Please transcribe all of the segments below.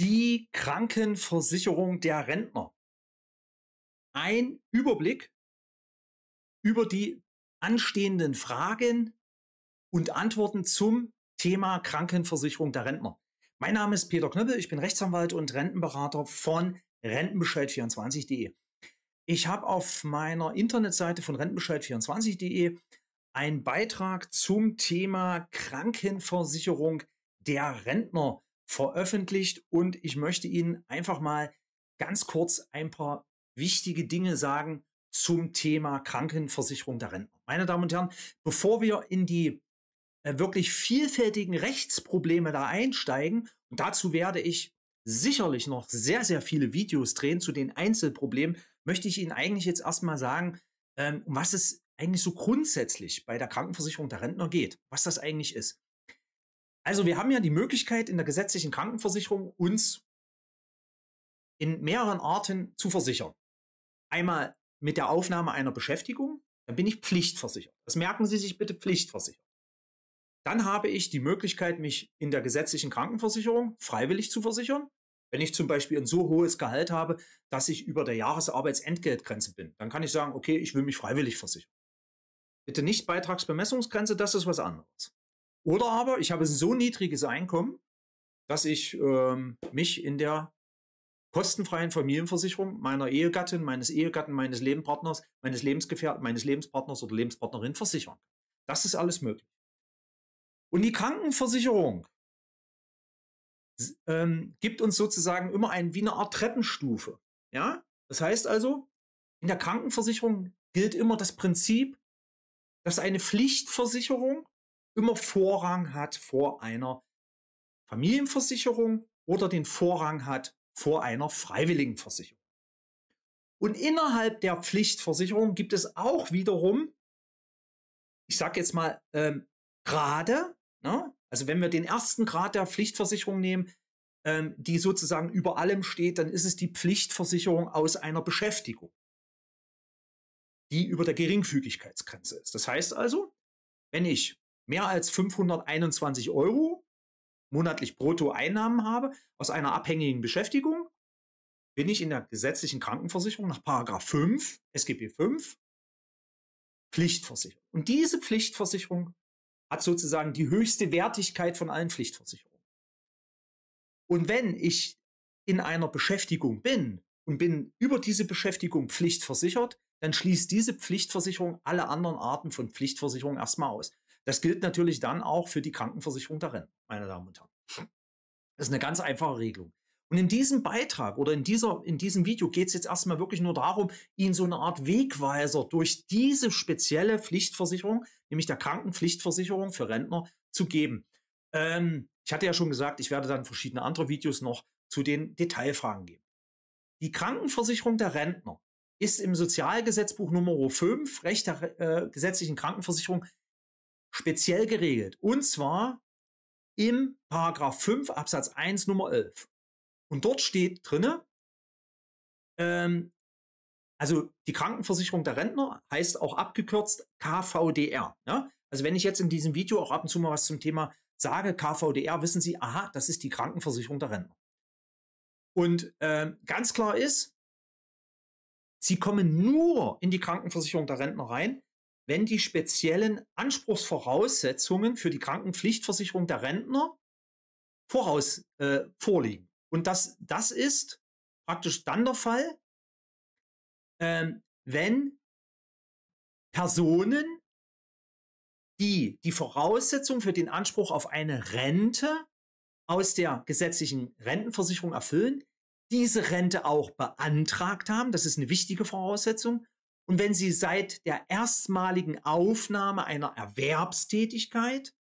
die Krankenversicherung der Rentner. Ein Überblick über die anstehenden Fragen und Antworten zum Thema Krankenversicherung der Rentner. Mein Name ist Peter Knöppel, ich bin Rechtsanwalt und Rentenberater von rentenbescheid24.de. Ich habe auf meiner Internetseite von rentenbescheid24.de einen Beitrag zum Thema Krankenversicherung der Rentner veröffentlicht und ich möchte Ihnen einfach mal ganz kurz ein paar wichtige Dinge sagen zum Thema Krankenversicherung der Rentner. Meine Damen und Herren, bevor wir in die äh, wirklich vielfältigen Rechtsprobleme da einsteigen, und dazu werde ich sicherlich noch sehr, sehr viele Videos drehen zu den Einzelproblemen, möchte ich Ihnen eigentlich jetzt erstmal sagen, ähm, um was es eigentlich so grundsätzlich bei der Krankenversicherung der Rentner geht, was das eigentlich ist. Also wir haben ja die Möglichkeit in der gesetzlichen Krankenversicherung uns in mehreren Arten zu versichern. Einmal mit der Aufnahme einer Beschäftigung, dann bin ich pflichtversichert. Das merken Sie sich bitte pflichtversichert. Dann habe ich die Möglichkeit, mich in der gesetzlichen Krankenversicherung freiwillig zu versichern. Wenn ich zum Beispiel ein so hohes Gehalt habe, dass ich über der Jahresarbeitsentgeltgrenze bin, dann kann ich sagen, okay, ich will mich freiwillig versichern. Bitte nicht Beitragsbemessungsgrenze, das ist was anderes. Oder aber ich habe so niedriges Einkommen, dass ich ähm, mich in der kostenfreien Familienversicherung meiner Ehegattin, meines Ehegatten, meines Lebenspartners, meines Lebensgefährten, meines Lebenspartners oder Lebenspartnerin versichern. Das ist alles möglich. Und die Krankenversicherung ähm, gibt uns sozusagen immer ein, wie eine Art Treppenstufe. Ja? Das heißt also, in der Krankenversicherung gilt immer das Prinzip, dass eine Pflichtversicherung immer Vorrang hat vor einer Familienversicherung oder den Vorrang hat vor einer Freiwilligenversicherung. Und innerhalb der Pflichtversicherung gibt es auch wiederum, ich sage jetzt mal, ähm, Grade, ne? also wenn wir den ersten Grad der Pflichtversicherung nehmen, ähm, die sozusagen über allem steht, dann ist es die Pflichtversicherung aus einer Beschäftigung, die über der Geringfügigkeitsgrenze ist. Das heißt also, wenn ich mehr als 521 Euro monatlich Bruttoeinnahmen habe aus einer abhängigen Beschäftigung, bin ich in der gesetzlichen Krankenversicherung nach Paragraph 5 SGB 5 Pflichtversicherung. Und diese Pflichtversicherung hat sozusagen die höchste Wertigkeit von allen Pflichtversicherungen. Und wenn ich in einer Beschäftigung bin und bin über diese Beschäftigung pflichtversichert, dann schließt diese Pflichtversicherung alle anderen Arten von Pflichtversicherung erstmal aus. Das gilt natürlich dann auch für die Krankenversicherung der darin, meine Damen und Herren. Das ist eine ganz einfache Regelung. Und in diesem Beitrag oder in, dieser, in diesem Video geht es jetzt erstmal wirklich nur darum, Ihnen so eine Art Wegweiser durch diese spezielle Pflichtversicherung, nämlich der Krankenpflichtversicherung für Rentner, zu geben. Ähm, ich hatte ja schon gesagt, ich werde dann verschiedene andere Videos noch zu den Detailfragen geben. Die Krankenversicherung der Rentner ist im Sozialgesetzbuch Nummer 5, Recht der äh, gesetzlichen Krankenversicherung, speziell geregelt. Und zwar im Paragraph 5 Absatz 1 Nummer 11. Und dort steht drinne, ähm, also die Krankenversicherung der Rentner heißt auch abgekürzt KVDR. Ja? Also wenn ich jetzt in diesem Video auch ab und zu mal was zum Thema sage, KVDR, wissen Sie, aha, das ist die Krankenversicherung der Rentner. Und ähm, ganz klar ist, Sie kommen nur in die Krankenversicherung der Rentner rein, wenn die speziellen Anspruchsvoraussetzungen für die Krankenpflichtversicherung der Rentner voraus äh, vorliegen. Und das, das ist praktisch dann der Fall, ähm, wenn Personen, die die Voraussetzung für den Anspruch auf eine Rente aus der gesetzlichen Rentenversicherung erfüllen, diese Rente auch beantragt haben, das ist eine wichtige Voraussetzung, und wenn Sie seit der erstmaligen Aufnahme einer Erwerbstätigkeit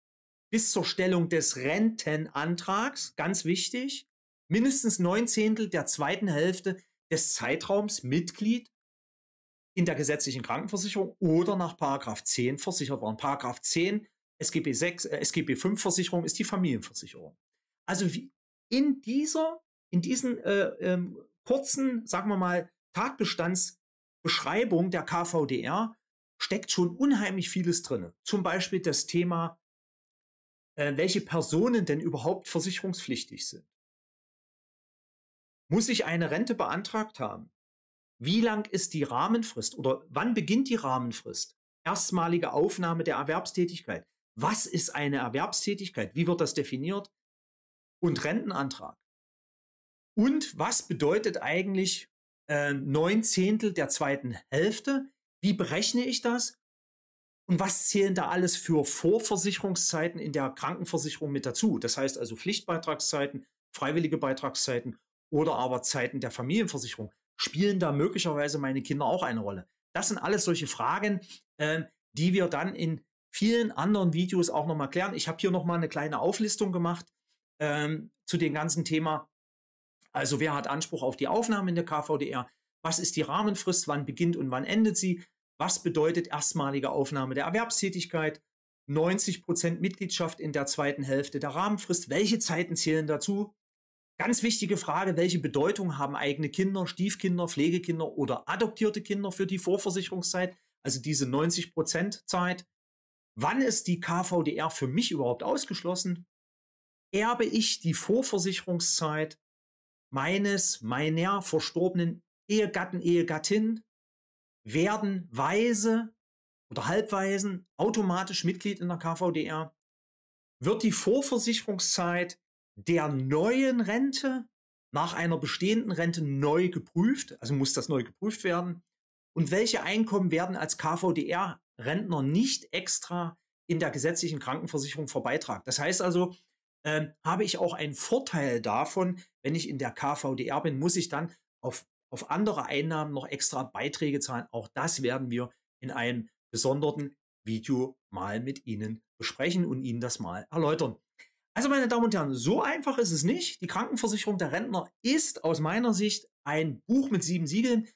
bis zur Stellung des Rentenantrags, ganz wichtig, mindestens neun Zehntel der zweiten Hälfte des Zeitraums Mitglied in der gesetzlichen Krankenversicherung oder nach Paragraph 10 versichert waren. Paragraph 10 SGB 6, äh, SGB 5 Versicherung ist die Familienversicherung. Also wie in dieser, in diesen äh, ähm, kurzen, sagen wir mal, Tatbestands Beschreibung der KVDR steckt schon unheimlich vieles drin. Zum Beispiel das Thema, äh, welche Personen denn überhaupt versicherungspflichtig sind. Muss ich eine Rente beantragt haben? Wie lang ist die Rahmenfrist oder wann beginnt die Rahmenfrist? Erstmalige Aufnahme der Erwerbstätigkeit. Was ist eine Erwerbstätigkeit? Wie wird das definiert? Und Rentenantrag. Und was bedeutet eigentlich äh, neun Zehntel der zweiten Hälfte. Wie berechne ich das? Und was zählen da alles für Vorversicherungszeiten in der Krankenversicherung mit dazu? Das heißt also Pflichtbeitragszeiten, freiwillige Beitragszeiten oder aber Zeiten der Familienversicherung. Spielen da möglicherweise meine Kinder auch eine Rolle? Das sind alles solche Fragen, äh, die wir dann in vielen anderen Videos auch nochmal klären. Ich habe hier nochmal eine kleine Auflistung gemacht ähm, zu dem ganzen Thema also wer hat Anspruch auf die Aufnahme in der KVDR? Was ist die Rahmenfrist? Wann beginnt und wann endet sie? Was bedeutet erstmalige Aufnahme der Erwerbstätigkeit? 90 Prozent Mitgliedschaft in der zweiten Hälfte der Rahmenfrist. Welche Zeiten zählen dazu? Ganz wichtige Frage, welche Bedeutung haben eigene Kinder, Stiefkinder, Pflegekinder oder adoptierte Kinder für die Vorversicherungszeit, also diese 90 Prozent Zeit? Wann ist die KVDR für mich überhaupt ausgeschlossen? Erbe ich die Vorversicherungszeit meines, meiner verstorbenen Ehegatten, Ehegattin werden Weise oder Halbwaisen automatisch Mitglied in der KVDR, wird die Vorversicherungszeit der neuen Rente nach einer bestehenden Rente neu geprüft, also muss das neu geprüft werden. Und welche Einkommen werden als KVDR-Rentner nicht extra in der gesetzlichen Krankenversicherung verbeitragt? Das heißt also, ähm, habe ich auch einen Vorteil davon, wenn ich in der KVDR bin, muss ich dann auf, auf andere Einnahmen noch extra Beiträge zahlen. Auch das werden wir in einem gesonderten Video mal mit Ihnen besprechen und Ihnen das mal erläutern. Also meine Damen und Herren, so einfach ist es nicht. Die Krankenversicherung der Rentner ist aus meiner Sicht ein Buch mit sieben Siegeln,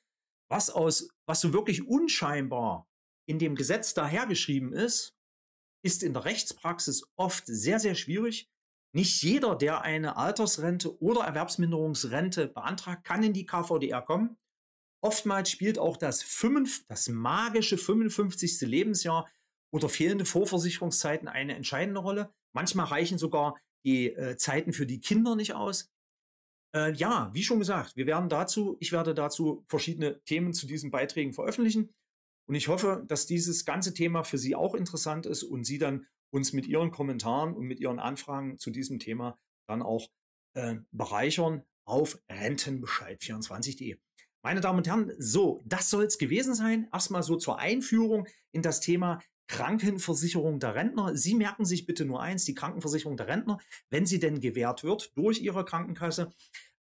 was aus, was so wirklich unscheinbar in dem Gesetz dahergeschrieben ist, ist in der Rechtspraxis oft sehr, sehr schwierig. Nicht jeder, der eine Altersrente oder Erwerbsminderungsrente beantragt, kann in die KVDR kommen. Oftmals spielt auch das, 5, das magische 55. Lebensjahr oder fehlende Vorversicherungszeiten eine entscheidende Rolle. Manchmal reichen sogar die äh, Zeiten für die Kinder nicht aus. Äh, ja, wie schon gesagt, wir werden dazu, ich werde dazu verschiedene Themen zu diesen Beiträgen veröffentlichen. Und ich hoffe, dass dieses ganze Thema für Sie auch interessant ist und Sie dann uns mit Ihren Kommentaren und mit Ihren Anfragen zu diesem Thema dann auch äh, bereichern auf rentenbescheid24.de. Meine Damen und Herren, so, das soll es gewesen sein. Erstmal so zur Einführung in das Thema Krankenversicherung der Rentner. Sie merken sich bitte nur eins, die Krankenversicherung der Rentner, wenn sie denn gewährt wird durch Ihre Krankenkasse,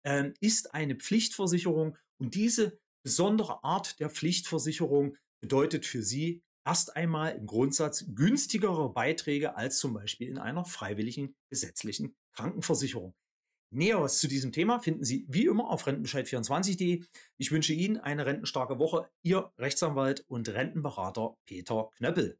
äh, ist eine Pflichtversicherung und diese besondere Art der Pflichtversicherung bedeutet für Sie erst einmal im Grundsatz günstigere Beiträge als zum Beispiel in einer freiwilligen gesetzlichen Krankenversicherung. Näheres zu diesem Thema finden Sie wie immer auf rentenbescheid24.de. Ich wünsche Ihnen eine rentenstarke Woche. Ihr Rechtsanwalt und Rentenberater Peter Knöppel.